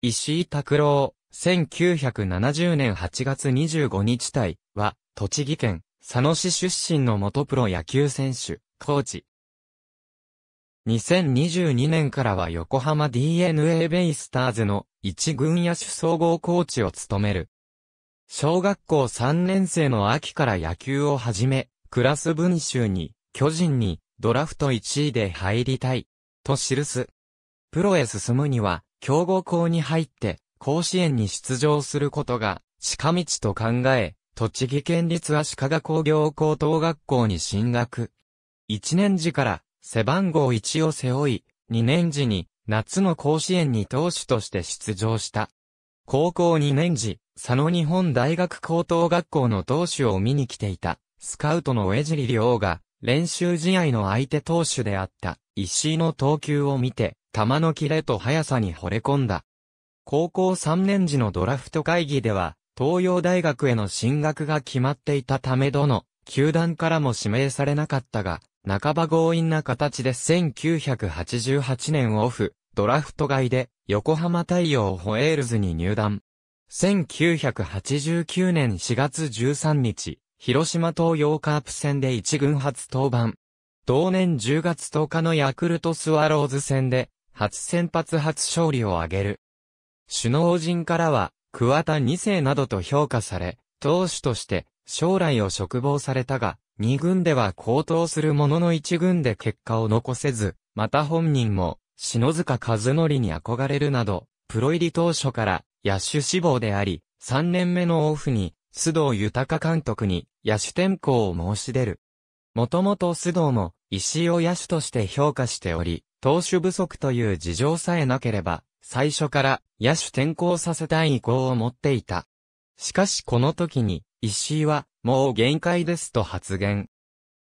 石井拓郎、1970年8月25日体は、栃木県佐野市出身の元プロ野球選手、コーチ。2022年からは横浜 DNA ベイスターズの一軍野手総合コーチを務める。小学校3年生の秋から野球を始め、クラス文集に、巨人に、ドラフト1位で入りたい、と記す。プロへ進むには、強豪校に入って、甲子園に出場することが、近道と考え、栃木県立足利工業高等学校に進学。1年時から背番号1を背負い、2年時に夏の甲子園に投手として出場した。高校2年時、佐野日本大学高等学校の投手を見に来ていた、スカウトの江尻亮が、練習試合の相手投手であった、石井の投球を見て、球のキレと速さに惚れ込んだ。高校3年時のドラフト会議では、東洋大学への進学が決まっていたためどの、球団からも指名されなかったが、半ば強引な形で1988年オフ、ドラフト外で、横浜太陽ホエールズに入団。1989年4月13日、広島東洋カープ戦で一軍初登板。同年10月10日のヤクルトスワローズ戦で初先発初勝利を挙げる。首脳陣からは、桑田2世などと評価され、投手として将来を嘱望されたが、2軍では高騰するものの1軍で結果を残せず、また本人も、篠塚和則に憧れるなど、プロ入り当初から野手志望であり、3年目のオフに、須藤豊監督に野手転向を申し出る。もともと須藤も石井を野手として評価しており、投手不足という事情さえなければ、最初から野手転向させたい意向を持っていた。しかしこの時に、石井は、もう限界ですと発言。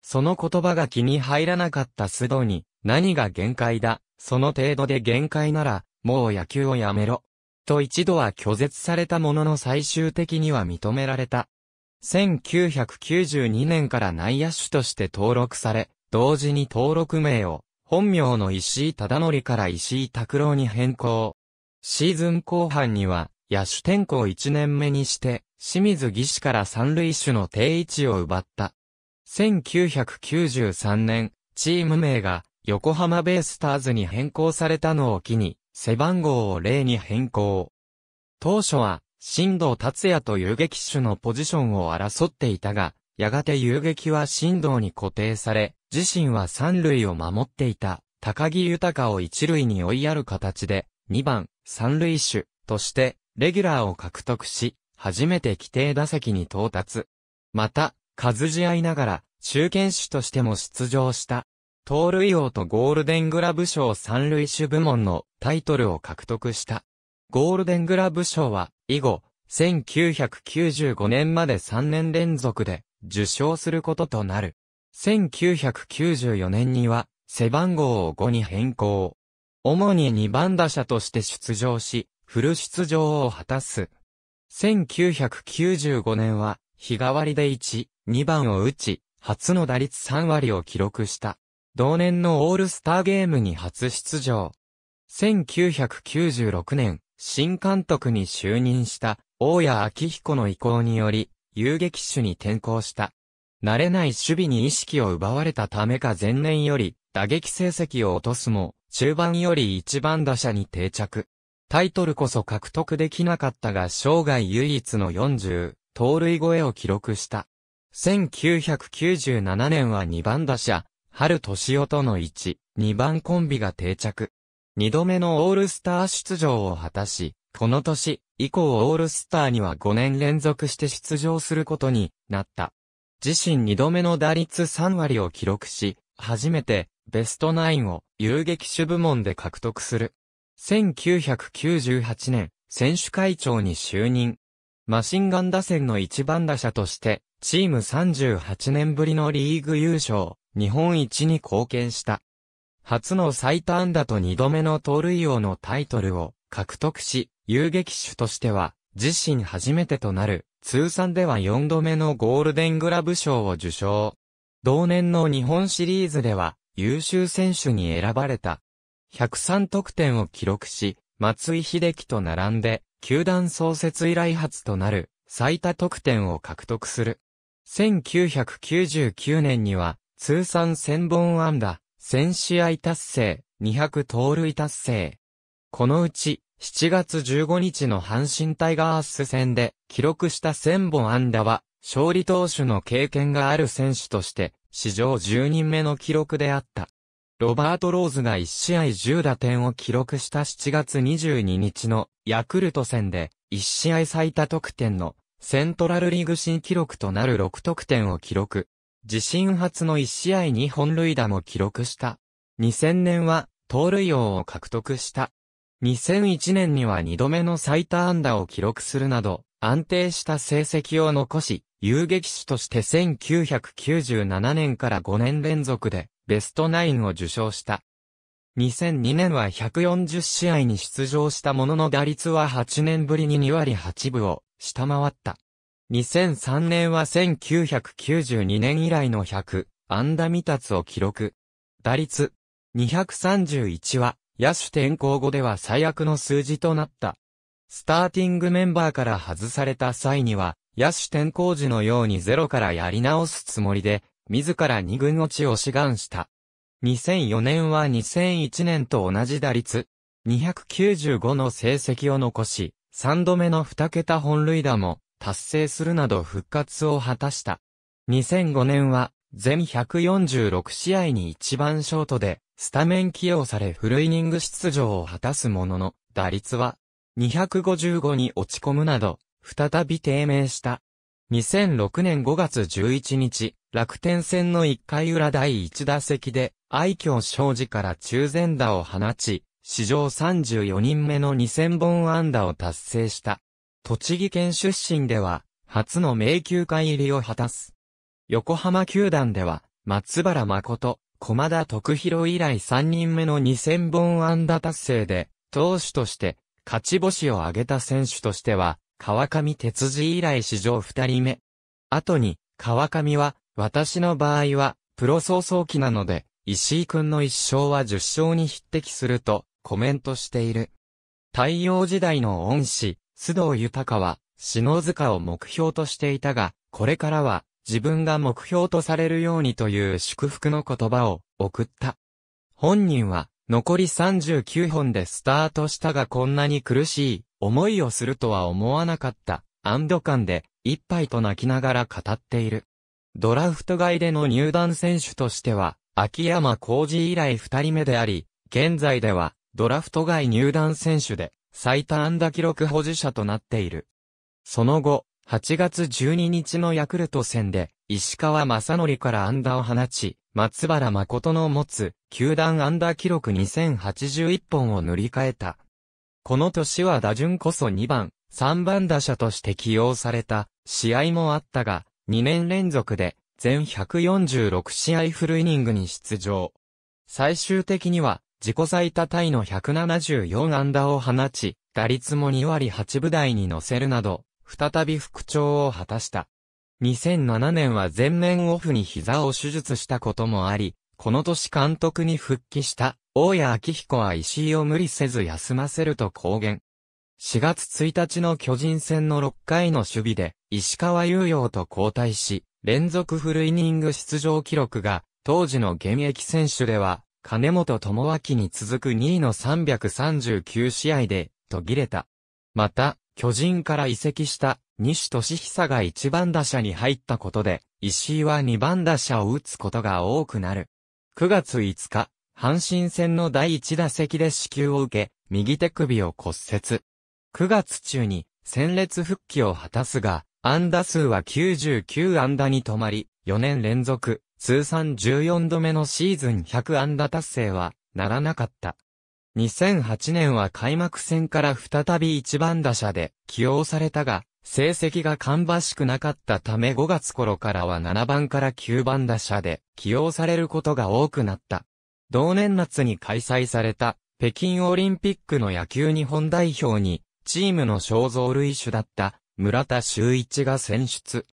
その言葉が気に入らなかった須藤に、何が限界だ、その程度で限界なら、もう野球をやめろ。と一度は拒絶されたものの最終的には認められた。1992年から内野手として登録され、同時に登録名を本名の石井忠則から石井拓郎に変更。シーズン後半には、野手転向1年目にして、清水義士から三塁手の定位置を奪った。1993年、チーム名が横浜ベイスターズに変更されたのを機に、背番号を0に変更。当初は、新藤達也という撃手のポジションを争っていたが、やがて遊撃は振動に固定され、自身は三塁を守っていた、高木豊を一塁に追いやる形で、2番、三塁手として、レギュラーを獲得し、初めて規定打席に到達。また、数試合ながら、中堅手としても出場した。盗塁王とゴールデングラブ賞三塁手部門のタイトルを獲得した。ゴールデングラブ賞は、以後、1995年まで3年連続で受賞することとなる。1994年には、背番号を5に変更。主に2番打者として出場し、フル出場を果たす。1995年は、日替わりで1、2番を打ち、初の打率3割を記録した。同年のオールスターゲームに初出場。1996年、新監督に就任した、大谷明彦の意向により、遊撃手に転向した。慣れない守備に意識を奪われたためか前年より打撃成績を落とすも、中盤より一番打者に定着。タイトルこそ獲得できなかったが生涯唯一の40、盗塁超えを記録した。1997年は2番打者、春年夫との1、2番コンビが定着。2度目のオールスター出場を果たし、この年以降オールスターには5年連続して出場することになった。自身2度目の打率3割を記録し、初めてベストナインを遊撃手部門で獲得する。1998年、選手会長に就任。マシンガン打線の一番打者として、チーム38年ぶりのリーグ優勝、日本一に貢献した。初の最多安打と2度目の盗塁王のタイトルを獲得し、遊撃手としては、自身初めてとなる、通算では4度目のゴールデングラブ賞を受賞。同年の日本シリーズでは、優秀選手に選ばれた。103得点を記録し、松井秀樹と並んで、球団創設以来初となる、最多得点を獲得する。1999年には、通算1000本安打、1000試合達成、200盗塁達成、このうち、7月15日の阪神タイガース戦で記録した1000本安打は、勝利投手の経験がある選手として、史上10人目の記録であった。ロバート・ローズが1試合10打点を記録した7月22日のヤクルト戦で、1試合最多得点のセントラルリーグ新記録となる6得点を記録。自身初の1試合2本塁打も記録した。2000年は、盗塁王を獲得した。2001年には2度目の最多安打を記録するなど、安定した成績を残し、遊撃手として1997年から5年連続でベストナインを受賞した。2002年は140試合に出場したものの打率は8年ぶりに2割8分を下回った。2003年は1992年以来の100安打未達を記録。打率231は野手転向後では最悪の数字となった。スターティングメンバーから外された際には、野手転向時のようにゼロからやり直すつもりで、自ら二軍落ちを志願した。2004年は2001年と同じ打率、295の成績を残し、三度目の二桁本塁打も達成するなど復活を果たした。2005年は全146試合に一番ショートでスタメン起用されフルイニング出場を果たすものの、打率は255に落ち込むなど、再び低迷した。2006年5月11日、楽天戦の1回裏第1打席で、愛嬌正治から中前打を放ち、史上34人目の2000本安打を達成した。栃木県出身では、初の名球会入りを果たす。横浜球団では、松原誠、駒田徳弘以来3人目の2000本安打達成で、投手として、勝ち星を挙げた選手としては、川上哲二以来史上2人目。後に、川上は、私の場合は、プロ早々期なので、石井くんの一勝は10勝に匹敵すると、コメントしている。太陽時代の恩師、須藤豊は、篠塚を目標としていたが、これからは、自分が目標とされるようにという祝福の言葉を送った。本人は残り39本でスタートしたがこんなに苦しい思いをするとは思わなかった安堵感で一杯と泣きながら語っている。ドラフト外での入団選手としては秋山浩二以来二人目であり、現在ではドラフト外入団選手で最多安打記録保持者となっている。その後、8月12日のヤクルト戦で、石川正則から安打を放ち、松原誠の持つ、球団安打記録2081本を塗り替えた。この年は打順こそ2番、3番打者として起用された、試合もあったが、2年連続で、全146試合フルイニングに出場。最終的には、自己最多タイの174安打を放ち、打率も2割8分台に乗せるなど、再び復調を果たした。2007年は全面オフに膝を手術したこともあり、この年監督に復帰した、大谷明彦は石井を無理せず休ませると公言。4月1日の巨人戦の6回の守備で、石川雄洋と交代し、連続フルイニング出場記録が、当時の現役選手では、金本智明に続く2位の339試合で、途切れた。また、巨人から移籍した西俊久が一番打者に入ったことで、石井は二番打者を打つことが多くなる。9月5日、阪神戦の第一打席で支給を受け、右手首を骨折。9月中に、戦列復帰を果たすが、安打数は99安打に止まり、4年連続、通算14度目のシーズン100安打達成は、ならなかった。2008年は開幕戦から再び一番打者で起用されたが、成績が芳しくなかったため5月頃からは7番から9番打者で起用されることが多くなった。同年夏に開催された北京オリンピックの野球日本代表にチームの肖像類種だった村田修一が選出。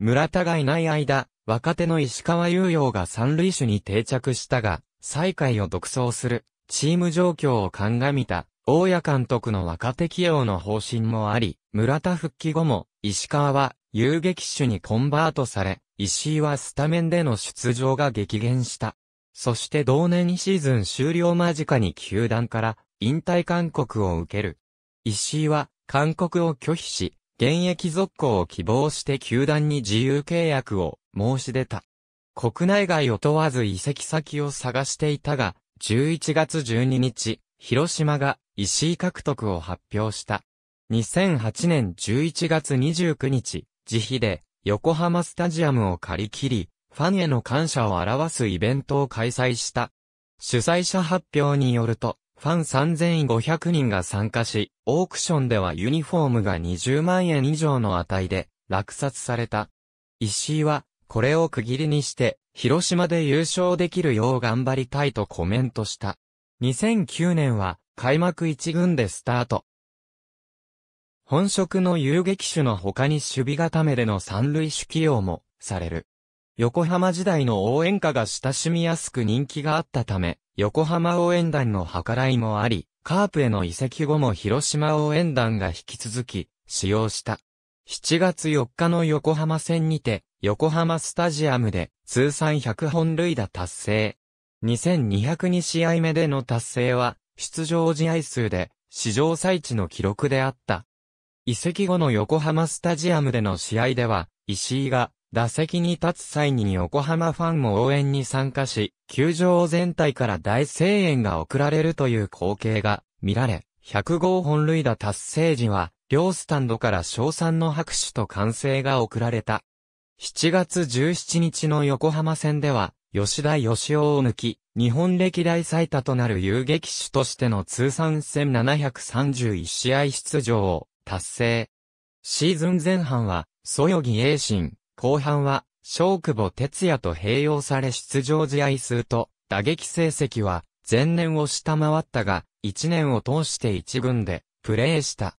村田がいない間、若手の石川雄洋が三類種に定着したが、最下位を独走するチーム状況を鑑みた、大谷監督の若手起用の方針もあり、村田復帰後も、石川は遊撃手にコンバートされ、石井はスタメンでの出場が激減した。そして同年シーズン終了間近に球団から引退勧告を受ける。石井は勧告を拒否し、現役続行を希望して球団に自由契約を申し出た。国内外を問わず移籍先を探していたが、11月12日、広島が石井獲得を発表した。2008年11月29日、自費で横浜スタジアムを借り切り、ファンへの感謝を表すイベントを開催した。主催者発表によると、ファン3500人が参加し、オークションではユニフォームが20万円以上の値で落札された。石井は、これを区切りにして、広島で優勝できるよう頑張りたいとコメントした。2009年は開幕1軍でスタート。本職の遊撃手の他に守備固めでの三塁手起用もされる。横浜時代の応援歌が親しみやすく人気があったため、横浜応援団の計らいもあり、カープへの移籍後も広島応援団が引き続き使用した。7月4日の横浜戦にて、横浜スタジアムで通算100本塁打達成。2202試合目での達成は、出場試合数で史上最地の記録であった。移籍後の横浜スタジアムでの試合では、石井が打席に立つ際に横浜ファンも応援に参加し、球場全体から大声援が送られるという光景が見られ、1 0 5本塁打達成時は、両スタンドから称賛の拍手と歓声が送られた。7月17日の横浜戦では、吉田義雄を抜き、日本歴代最多となる遊撃手としての通算戦731試合出場を達成。シーズン前半は、そよぎ栄心、後半は、小久保哲也と併用され出場試合数と打撃成績は前年を下回ったが、1年を通して1軍でプレーした。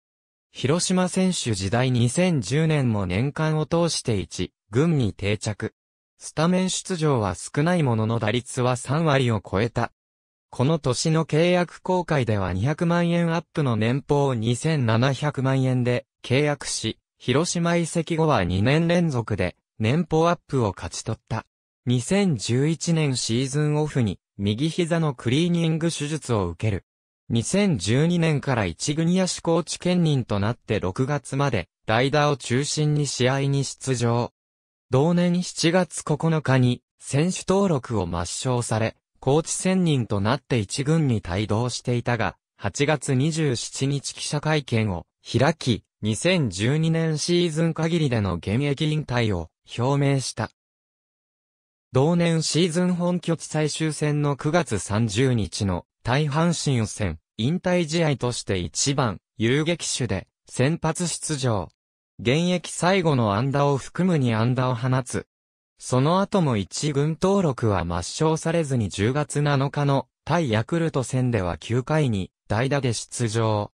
広島選手時代2010年も年間を通して1、軍に定着。スタメン出場は少ないものの打率は3割を超えた。この年の契約公開では200万円アップの年俸を2700万円で契約し、広島移籍後は2年連続で年俸アップを勝ち取った。2011年シーズンオフに右膝のクリーニング手術を受ける。2012年から一軍野手コーチ兼任となって6月まで、代打を中心に試合に出場。同年7月9日に、選手登録を抹消され、コーチ専任となって一軍に帯同していたが、8月27日記者会見を開き、2012年シーズン限りでの現役引退を表明した。同年シーズン本拠地最終戦の9月30日の大阪神戦、引退試合として1番、遊撃手で、先発出場。現役最後の安打を含むに安打を放つ。その後も1軍登録は抹消されずに10月7日の対ヤクルト戦では9回に代打で出場。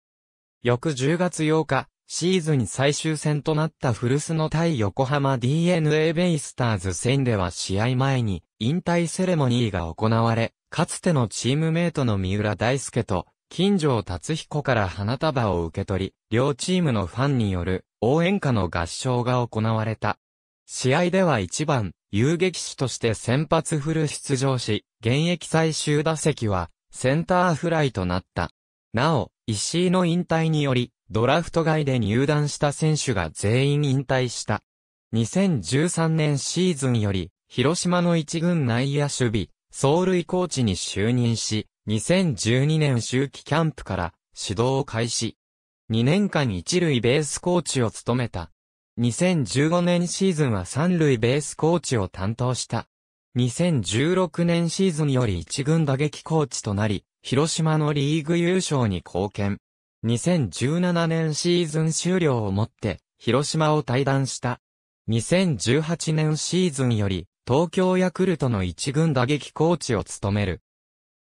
翌10月8日、シーズン最終戦となった古巣の対横浜 DNA ベイスターズ戦では試合前に引退セレモニーが行われ、かつてのチームメイトの三浦大輔と金城達彦から花束を受け取り、両チームのファンによる応援歌の合唱が行われた。試合では1番、遊撃手として先発フル出場し、現役最終打席はセンターフライとなった。なお、石井の引退により、ドラフト外で入団した選手が全員引退した。2013年シーズンより、広島の一軍内野守備、走塁コーチに就任し、2012年秋季キャンプから指導を開始。2年間一塁ベースコーチを務めた。2015年シーズンは三塁ベースコーチを担当した。2016年シーズンより一軍打撃コーチとなり、広島のリーグ優勝に貢献。2017年シーズン終了をもって、広島を退団した。2018年シーズンより、東京ヤクルトの一軍打撃コーチを務める。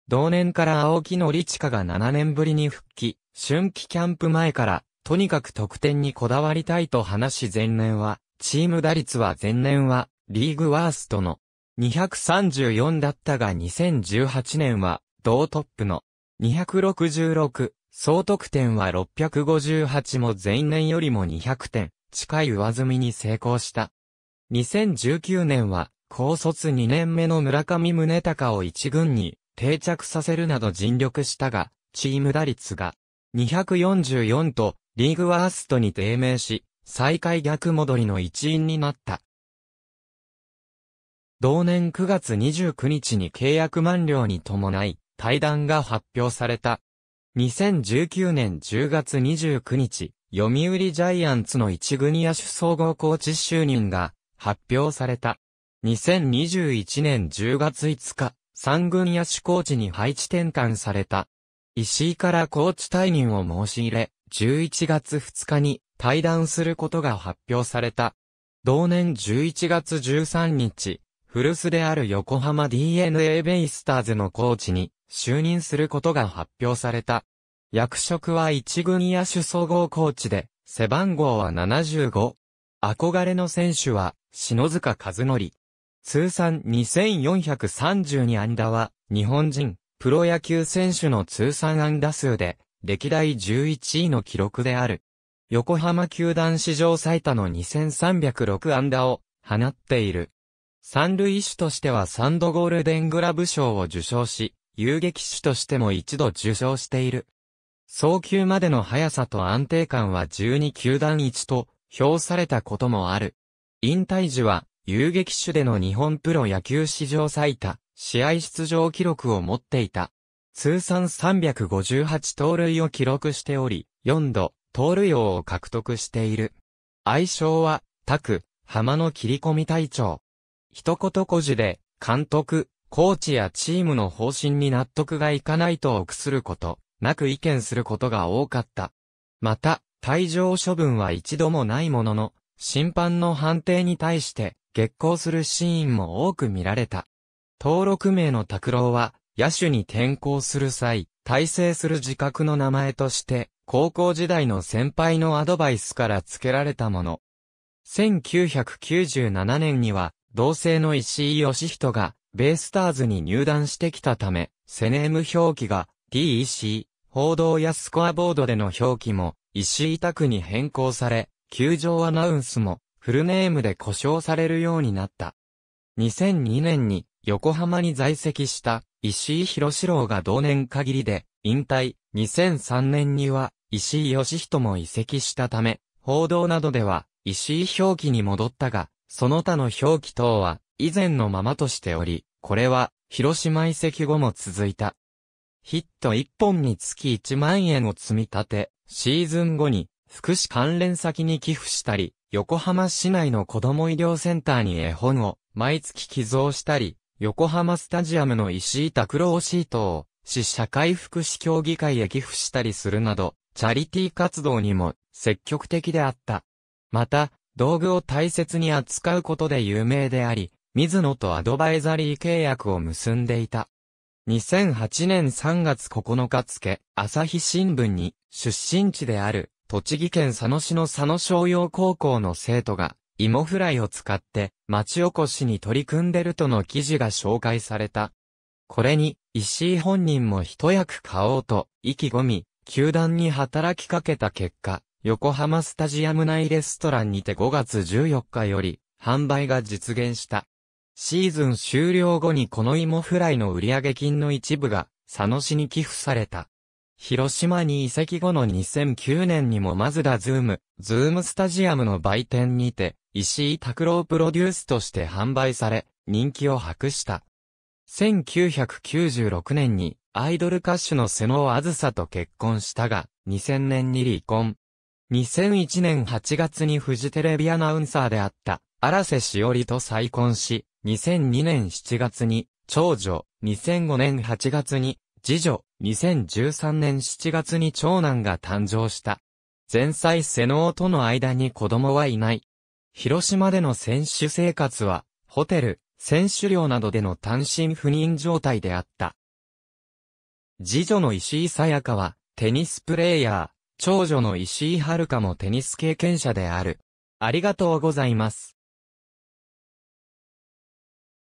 同年から青木のリチカが7年ぶりに復帰、春季キャンプ前から、とにかく得点にこだわりたいと話し前年は、チーム打率は前年は、リーグワーストの234だったが2018年は、同トップの266、総得点は658も前年よりも200点、近い上積みに成功した。2019年は、高卒2年目の村上宗隆を一軍に定着させるなど尽力したが、チーム打率が244とリーグワーストに低迷し、最下位逆戻りの一因になった。同年9月29日に契約満了に伴い、対談が発表された。2019年10月29日、読売ジャイアンツの一軍野手総合コーチ就任が発表された。2021年10月5日、三軍野手コーチに配置転換された。石井からコーチ退任を申し入れ、11月2日に対談することが発表された。同年11月13日、古巣である横浜 DNA ベイスターズのコーチに就任することが発表された。役職は一軍野手総合コーチで、背番号は75。憧れの選手は、篠塚和則。通算2432安打は、日本人、プロ野球選手の通算安打数で、歴代11位の記録である。横浜球団史上最多の2306安打を放っている。三塁手としてはン度ゴールデングラブ賞を受賞し、遊撃手としても一度受賞している。送球までの速さと安定感は12球団一と評されたこともある。引退時は遊撃手での日本プロ野球史上最多、試合出場記録を持っていた。通算358盗塁を記録しており、4度、盗塁王を獲得している。愛称は、タク、浜の切り込み隊長。一言こじれ、監督、コーチやチームの方針に納得がいかないと臆すること、なく意見することが多かった。また、退場処分は一度もないものの、審判の判定に対して激行するシーンも多く見られた。登録名の拓郎は、野手に転校する際、体制する自覚の名前として、高校時代の先輩のアドバイスから付けられたもの。1997年には、同性の石井義人が、ベイスターズに入団してきたため、セネーム表記が TEC、報道やスコアボードでの表記も、石井拓に変更され、球場アナウンスも、フルネームで呼称されるようになった。2002年に、横浜に在籍した、石井博志郎が同年限りで、引退、2003年には、石井義人も移籍したため、報道などでは、石井表記に戻ったが、その他の表記等は、以前のままとしており、これは、広島移籍後も続いた。ヒット1本につき1万円を積み立て、シーズン後に、福祉関連先に寄付したり、横浜市内の子ども医療センターに絵本を毎月寄贈したり、横浜スタジアムの石井拓郎シートを市社会福祉協議会へ寄付したりするなど、チャリティ活動にも積極的であった。また、道具を大切に扱うことで有名であり、水野とアドバイザリー契約を結んでいた。2008年3月9日付、朝日新聞に、出身地である、栃木県佐野市の佐野商用高校の生徒が、芋フライを使って、町おこしに取り組んでるとの記事が紹介された。これに、石井本人も一役買おうと、意気込み、球団に働きかけた結果、横浜スタジアム内レストランにて5月14日より、販売が実現した。シーズン終了後にこの芋フライの売上金の一部が、佐野市に寄付された。広島に移籍後の2009年にもマズダズーム、ズームスタジアムの売店にて、石井拓郎プロデュースとして販売され、人気を博した。1996年にアイドル歌手の瀬野あずさと結婚したが、2000年に離婚。2001年8月にフジテレビアナウンサーであった、荒瀬しおりと再婚し、2002年7月に、長女、2005年8月に、次女、2013年7月に長男が誕生した。前妻瀬能との間に子供はいない。広島での選手生活は、ホテル、選手寮などでの単身赴任状態であった。次女の石井さやかは、テニスプレーヤー、長女の石井遥もテニス経験者である。ありがとうございます。